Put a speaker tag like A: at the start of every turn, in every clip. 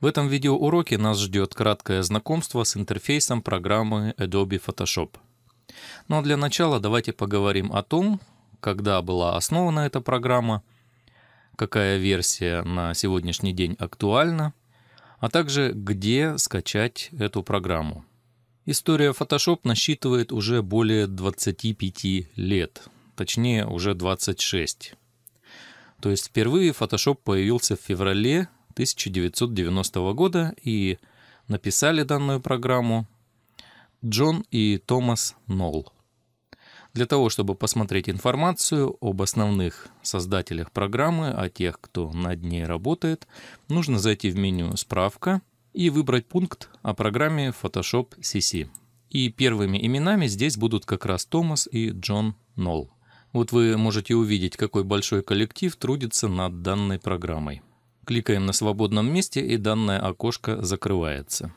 A: В этом видеоуроке нас ждет краткое знакомство с интерфейсом программы Adobe Photoshop. Но для начала давайте поговорим о том, когда была основана эта программа, какая версия на сегодняшний день актуальна, а также где скачать эту программу. История Photoshop насчитывает уже более 25 лет, точнее уже 26. То есть впервые Photoshop появился в феврале 1990 года и написали данную программу Джон и Томас Нолл. Для того, чтобы посмотреть информацию об основных создателях программы, о тех, кто над ней работает, нужно зайти в меню «Справка» и выбрать пункт о программе Photoshop CC. И первыми именами здесь будут как раз Томас и Джон Нолл. Вот вы можете увидеть, какой большой коллектив трудится над данной программой. Кликаем на свободном месте, и данное окошко закрывается.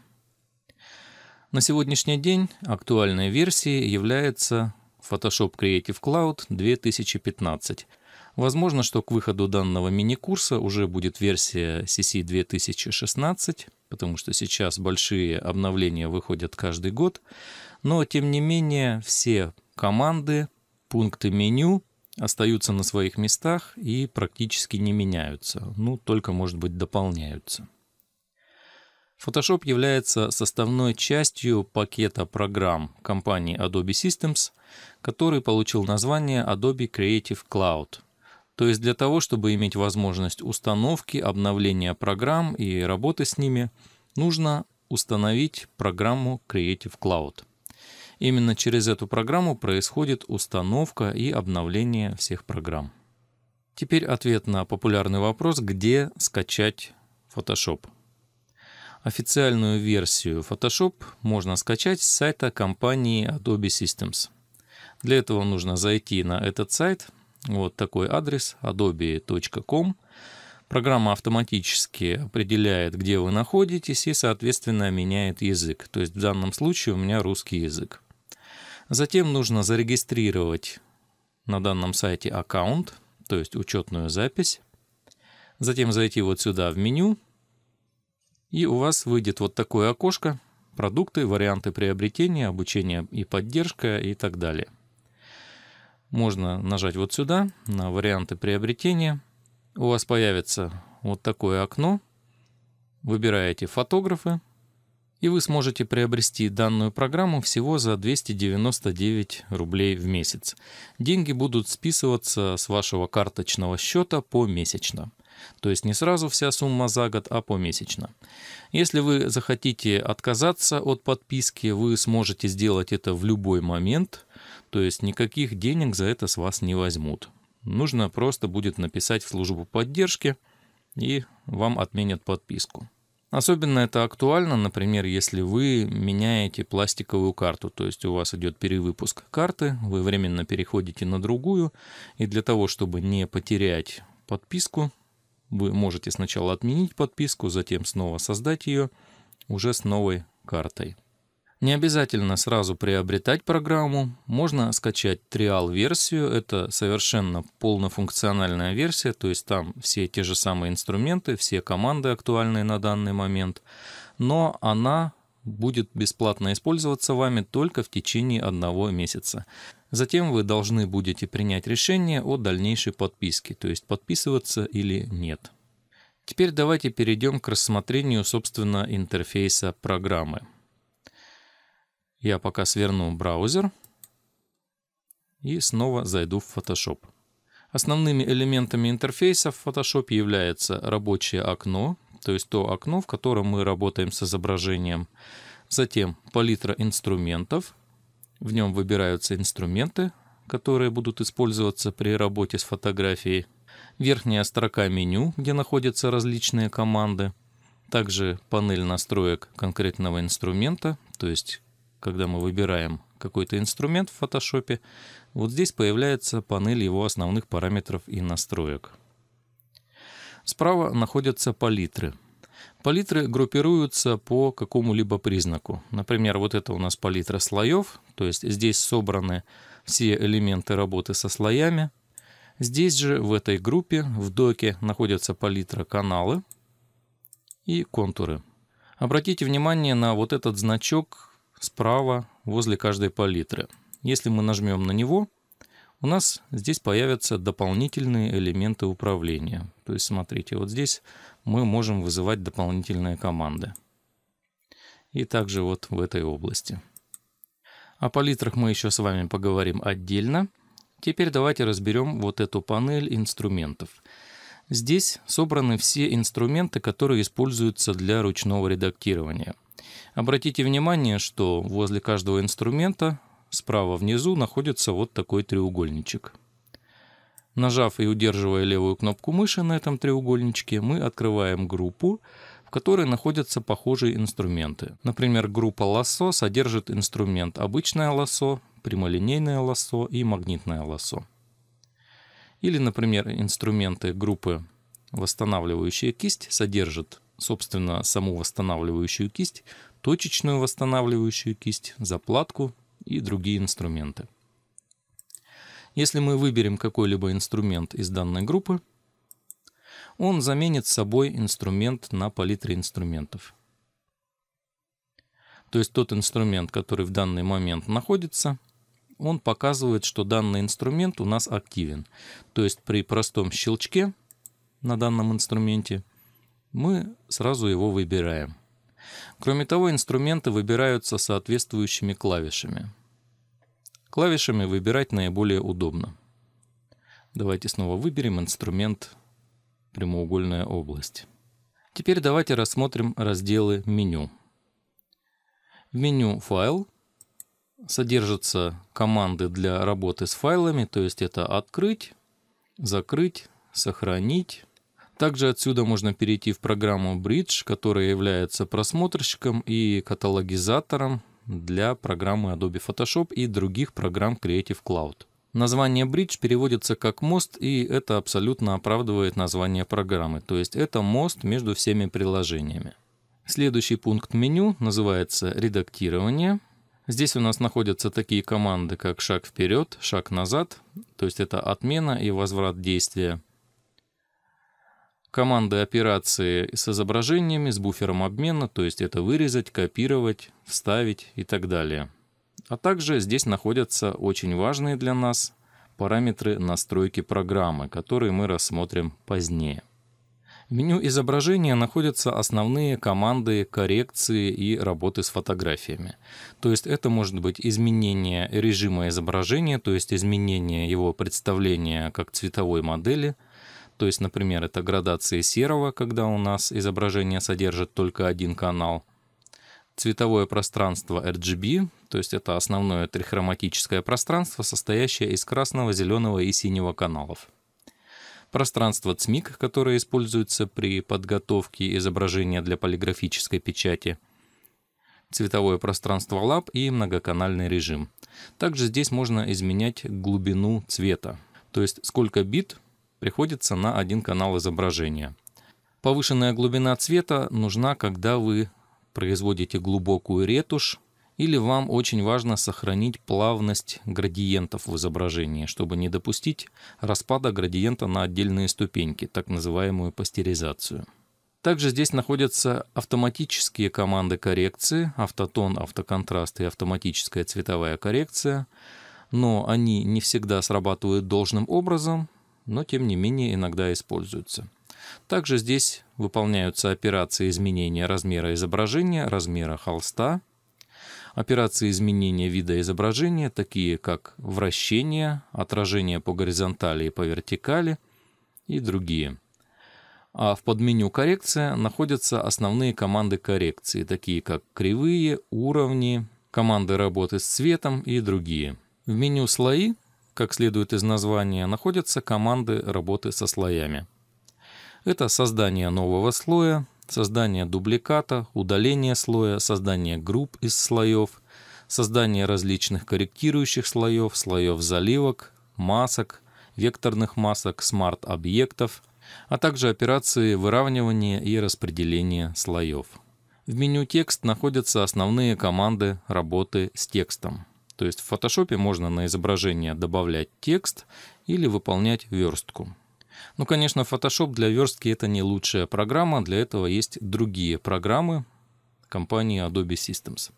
A: На сегодняшний день актуальной версией является Photoshop Creative Cloud 2015. Возможно, что к выходу данного мини-курса уже будет версия CC 2016, потому что сейчас большие обновления выходят каждый год. Но, тем не менее, все команды, пункты меню остаются на своих местах и практически не меняются, ну, только, может быть, дополняются. Photoshop является составной частью пакета программ компании Adobe Systems, который получил название Adobe Creative Cloud. То есть для того, чтобы иметь возможность установки, обновления программ и работы с ними, нужно установить программу Creative Cloud – Именно через эту программу происходит установка и обновление всех программ. Теперь ответ на популярный вопрос, где скачать Photoshop. Официальную версию Photoshop можно скачать с сайта компании Adobe Systems. Для этого нужно зайти на этот сайт, вот такой адрес adobe.com. Программа автоматически определяет, где вы находитесь и, соответственно, меняет язык. То есть в данном случае у меня русский язык. Затем нужно зарегистрировать на данном сайте аккаунт, то есть учетную запись. Затем зайти вот сюда в меню, и у вас выйдет вот такое окошко «Продукты, варианты приобретения, обучение и поддержка» и так далее. Можно нажать вот сюда, на «Варианты приобретения». У вас появится вот такое окно. Выбираете «Фотографы», и вы сможете приобрести данную программу всего за 299 рублей в месяц. Деньги будут списываться с вашего карточного счета помесячно. То есть не сразу вся сумма за год, а помесячно. Если вы захотите отказаться от подписки, вы сможете сделать это в любой момент, то есть никаких денег за это с вас не возьмут. Нужно просто будет написать в службу поддержки, и вам отменят подписку. Особенно это актуально, например, если вы меняете пластиковую карту, то есть у вас идет перевыпуск карты, вы временно переходите на другую, и для того, чтобы не потерять подписку, вы можете сначала отменить подписку, затем снова создать ее уже с новой картой. Не обязательно сразу приобретать программу, можно скачать триал-версию, это совершенно полнофункциональная версия, то есть там все те же самые инструменты, все команды актуальные на данный момент, но она будет бесплатно использоваться вами только в течение одного месяца. Затем вы должны будете принять решение о дальнейшей подписке, то есть подписываться или нет. Теперь давайте перейдем к рассмотрению, собственно, интерфейса программы. Я пока сверну браузер и снова зайду в Photoshop. Основными элементами интерфейса в Photoshop является рабочее окно, то есть то окно, в котором мы работаем с изображением. Затем палитра инструментов. В нем выбираются инструменты, которые будут использоваться при работе с фотографией. Верхняя строка меню, где находятся различные команды. Также панель настроек конкретного инструмента, то есть когда мы выбираем какой-то инструмент в Photoshop, вот здесь появляется панель его основных параметров и настроек. Справа находятся палитры. Палитры группируются по какому-либо признаку. Например, вот это у нас палитра слоев, то есть здесь собраны все элементы работы со слоями. Здесь же в этой группе, в доке, находятся палитра каналы и контуры. Обратите внимание на вот этот значок справа возле каждой палитры. Если мы нажмем на него, у нас здесь появятся дополнительные элементы управления. То есть, смотрите, вот здесь мы можем вызывать дополнительные команды. И также вот в этой области. О палитрах мы еще с вами поговорим отдельно. Теперь давайте разберем вот эту панель инструментов. Здесь собраны все инструменты, которые используются для ручного редактирования – Обратите внимание, что возле каждого инструмента справа внизу находится вот такой треугольничек. Нажав и удерживая левую кнопку мыши на этом треугольничке, мы открываем группу, в которой находятся похожие инструменты. Например, группа лассо содержит инструмент обычное лассо, прямолинейное лассо и магнитное лассо. Или, например, инструменты группы «Восстанавливающая кисть» содержат, собственно, саму восстанавливающую кисть, точечную восстанавливающую кисть, заплатку и другие инструменты. Если мы выберем какой-либо инструмент из данной группы, он заменит собой инструмент на палитре инструментов. То есть тот инструмент, который в данный момент находится, он показывает, что данный инструмент у нас активен. То есть при простом щелчке на данном инструменте мы сразу его выбираем. Кроме того, инструменты выбираются соответствующими клавишами. Клавишами выбирать наиболее удобно. Давайте снова выберем инструмент «Прямоугольная область». Теперь давайте рассмотрим разделы меню. В меню «Файл» содержатся команды для работы с файлами, то есть это «Открыть», «Закрыть», «Сохранить», также отсюда можно перейти в программу Bridge, которая является просмотрщиком и каталогизатором для программы Adobe Photoshop и других программ Creative Cloud. Название Bridge переводится как «мост», и это абсолютно оправдывает название программы, то есть это мост между всеми приложениями. Следующий пункт меню называется «Редактирование». Здесь у нас находятся такие команды, как «Шаг вперед», «Шаг назад», то есть это отмена и возврат действия – команды операции с изображениями, с буфером обмена, то есть это вырезать, копировать, вставить и так далее. А также здесь находятся очень важные для нас параметры настройки программы, которые мы рассмотрим позднее. В меню изображения находятся основные команды коррекции и работы с фотографиями. То есть это может быть изменение режима изображения, то есть изменение его представления как цветовой модели – то есть, например, это градация серого, когда у нас изображение содержит только один канал. Цветовое пространство RGB, то есть это основное трихроматическое пространство, состоящее из красного, зеленого и синего каналов. Пространство ЦМИК, которое используется при подготовке изображения для полиграфической печати – цветовое пространство LAB и многоканальный режим. Также здесь можно изменять глубину цвета, то есть сколько бит приходится на один канал изображения. Повышенная глубина цвета нужна, когда вы производите глубокую ретушь или вам очень важно сохранить плавность градиентов в изображении, чтобы не допустить распада градиента на отдельные ступеньки, так называемую пастеризацию. Также здесь находятся автоматические команды коррекции, автотон, автоконтраст и автоматическая цветовая коррекция, но они не всегда срабатывают должным образом, но тем не менее иногда используются. Также здесь выполняются операции изменения размера изображения, размера холста, операции изменения вида изображения, такие как вращение, отражение по горизонтали и по вертикали и другие. А в подменю «Коррекция» находятся основные команды коррекции, такие как кривые, уровни, команды работы с цветом и другие. В меню «Слои» как следует из названия, находятся команды работы со слоями. Это создание нового слоя, создание дубликата, удаление слоя, создание групп из слоев, создание различных корректирующих слоев, слоев заливок, масок, векторных масок, смарт-объектов, а также операции выравнивания и распределения слоев. В меню «Текст» находятся основные команды работы с текстом. То есть в фотошопе можно на изображение добавлять текст или выполнять верстку. Ну, конечно, Photoshop для верстки это не лучшая программа, для этого есть другие программы компании Adobe Systems.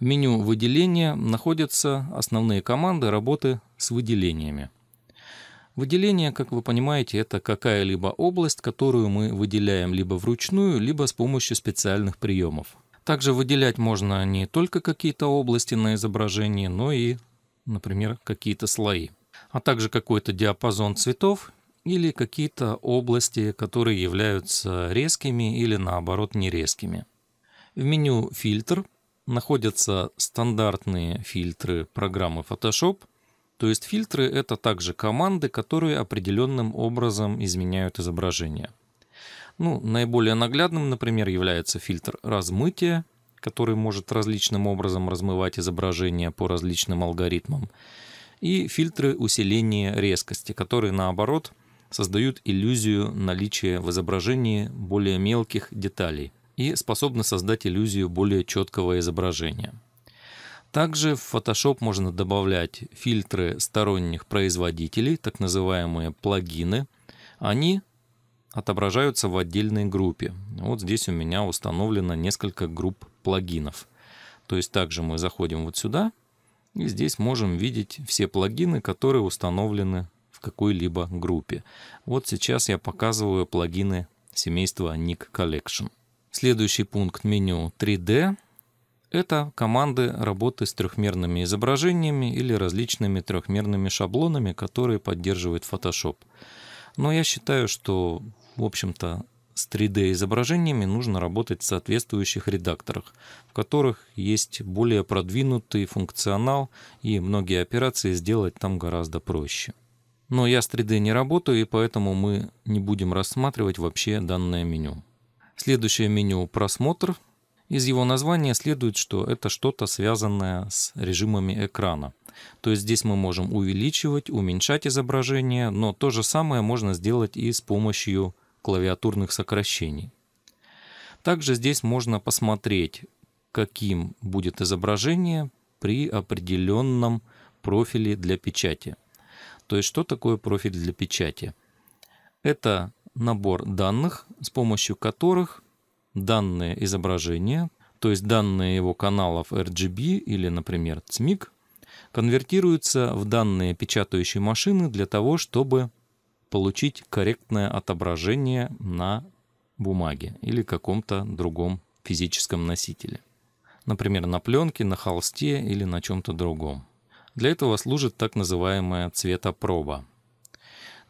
A: В меню выделения находятся основные команды работы с выделениями. Выделение, как вы понимаете, это какая-либо область, которую мы выделяем либо вручную, либо с помощью специальных приемов – также выделять можно не только какие-то области на изображении, но и, например, какие-то слои, а также какой-то диапазон цветов или какие-то области, которые являются резкими или наоборот нерезкими. В меню «Фильтр» находятся стандартные фильтры программы Photoshop, то есть фильтры — это также команды, которые определенным образом изменяют изображение – ну, наиболее наглядным, например, является фильтр размытия, который может различным образом размывать изображение по различным алгоритмам, и фильтры усиления резкости, которые, наоборот, создают иллюзию наличия в изображении более мелких деталей и способны создать иллюзию более четкого изображения. Также в Photoshop можно добавлять фильтры сторонних производителей, так называемые плагины. Они отображаются в отдельной группе. Вот здесь у меня установлено несколько групп плагинов. То есть также мы заходим вот сюда, и здесь можем видеть все плагины, которые установлены в какой-либо группе. Вот сейчас я показываю плагины семейства Nick Collection. Следующий пункт меню 3D — это команды работы с трехмерными изображениями или различными трехмерными шаблонами, которые поддерживает Photoshop. Но я считаю, что в общем-то, с 3D-изображениями нужно работать в соответствующих редакторах, в которых есть более продвинутый функционал, и многие операции сделать там гораздо проще. Но я с 3D не работаю, и поэтому мы не будем рассматривать вообще данное меню. Следующее меню «Просмотр». Из его названия следует, что это что-то связанное с режимами экрана. То есть здесь мы можем увеличивать, уменьшать изображение, но то же самое можно сделать и с помощью клавиатурных сокращений. Также здесь можно посмотреть, каким будет изображение при определенном профиле для печати. То есть что такое профиль для печати? Это набор данных, с помощью которых данные изображения, то есть данные его каналов RGB или, например, CMYK, конвертируются в данные печатающей машины для того, чтобы получить корректное отображение на бумаге или каком-то другом физическом носителе. Например, на пленке, на холсте или на чем-то другом. Для этого служит так называемая цветопроба.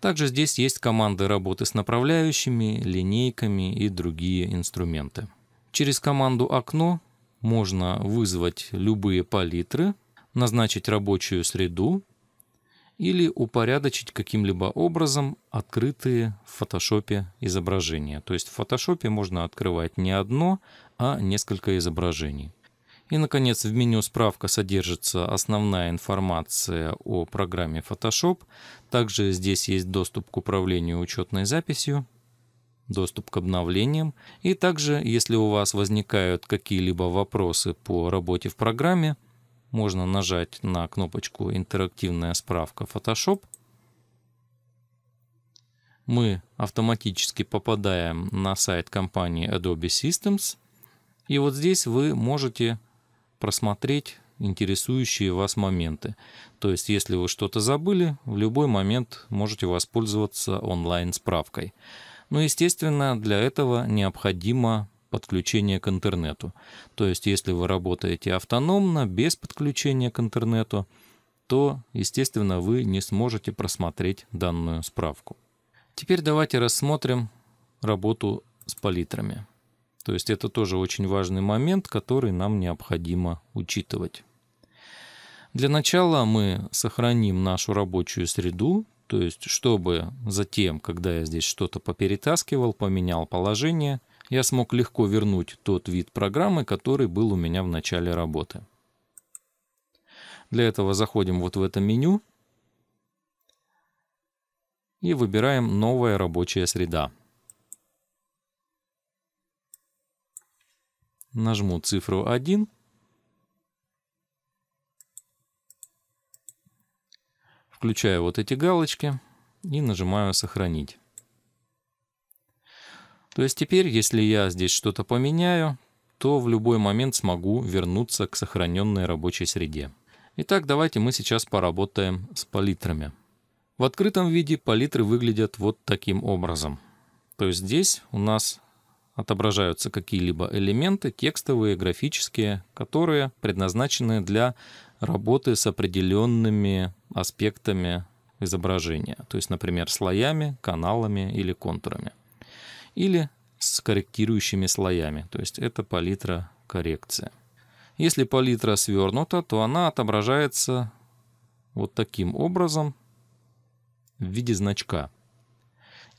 A: Также здесь есть команды работы с направляющими, линейками и другие инструменты. Через команду «Окно» можно вызвать любые палитры, назначить рабочую среду или упорядочить каким-либо образом открытые в фотошопе изображения. То есть в фотошопе можно открывать не одно, а несколько изображений. И, наконец, в меню «Справка» содержится основная информация о программе Photoshop. Также здесь есть доступ к управлению учетной записью, доступ к обновлениям. И также, если у вас возникают какие-либо вопросы по работе в программе – можно нажать на кнопочку «Интерактивная справка Photoshop». Мы автоматически попадаем на сайт компании Adobe Systems. И вот здесь вы можете просмотреть интересующие вас моменты. То есть, если вы что-то забыли, в любой момент можете воспользоваться онлайн-справкой. Но, естественно, для этого необходимо подключения к интернету. То есть, если вы работаете автономно, без подключения к интернету, то, естественно, вы не сможете просмотреть данную справку. Теперь давайте рассмотрим работу с палитрами. То есть это тоже очень важный момент, который нам необходимо учитывать. Для начала мы сохраним нашу рабочую среду, то есть чтобы затем, когда я здесь что-то поперетаскивал, поменял положение – я смог легко вернуть тот вид программы, который был у меня в начале работы. Для этого заходим вот в это меню и выбираем «Новая рабочая среда». Нажму цифру 1. Включаю вот эти галочки и нажимаю «Сохранить». То есть теперь, если я здесь что-то поменяю, то в любой момент смогу вернуться к сохраненной рабочей среде. Итак, давайте мы сейчас поработаем с палитрами. В открытом виде палитры выглядят вот таким образом. То есть здесь у нас отображаются какие-либо элементы, текстовые, графические, которые предназначены для работы с определенными аспектами изображения, то есть, например, слоями, каналами или контурами или с корректирующими слоями, то есть это палитра коррекции. Если палитра свернута, то она отображается вот таким образом в виде значка.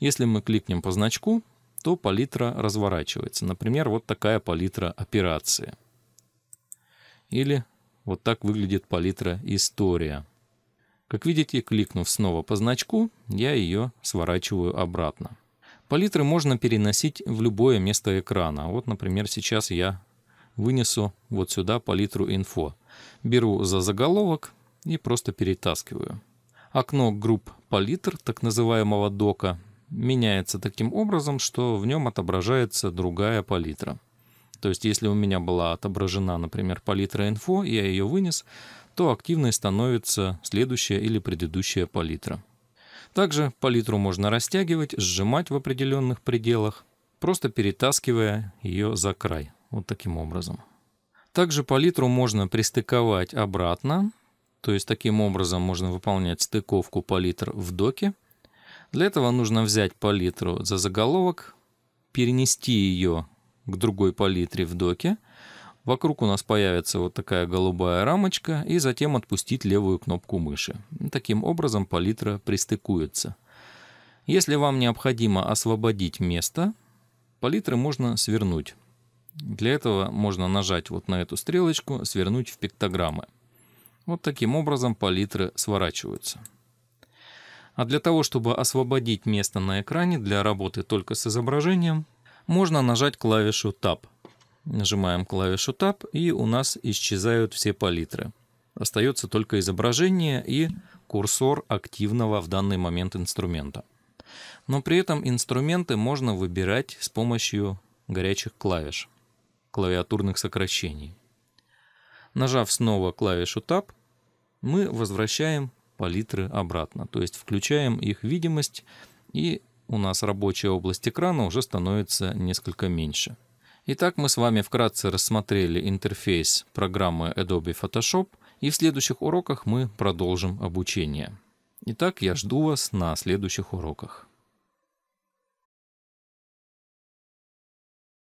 A: Если мы кликнем по значку, то палитра разворачивается. Например, вот такая палитра операции. Или вот так выглядит палитра история. Как видите, кликнув снова по значку, я ее сворачиваю обратно. Палитры можно переносить в любое место экрана. Вот, например, сейчас я вынесу вот сюда палитру инфо. Беру за заголовок и просто перетаскиваю. Окно групп палитр, так называемого дока, меняется таким образом, что в нем отображается другая палитра. То есть, если у меня была отображена, например, палитра инфо, я ее вынес, то активной становится следующая или предыдущая палитра. Также палитру можно растягивать, сжимать в определенных пределах, просто перетаскивая ее за край, вот таким образом. Также палитру можно пристыковать обратно, то есть таким образом можно выполнять стыковку палитр в доке. Для этого нужно взять палитру за заголовок, перенести ее к другой палитре в доке, Вокруг у нас появится вот такая голубая рамочка и затем отпустить левую кнопку мыши. Таким образом палитра пристыкуется. Если вам необходимо освободить место, палитры можно свернуть. Для этого можно нажать вот на эту стрелочку «Свернуть в пиктограммы». Вот таким образом палитры сворачиваются. А для того, чтобы освободить место на экране для работы только с изображением, можно нажать клавишу «Tab». Нажимаем клавишу Tab, и у нас исчезают все палитры. Остается только изображение и курсор активного в данный момент инструмента. Но при этом инструменты можно выбирать с помощью горячих клавиш, клавиатурных сокращений. Нажав снова клавишу Tab, мы возвращаем палитры обратно, то есть включаем их видимость, и у нас рабочая область экрана уже становится несколько меньше – Итак, мы с вами вкратце рассмотрели интерфейс программы Adobe Photoshop, и в следующих уроках мы продолжим обучение. Итак, я жду вас на следующих уроках.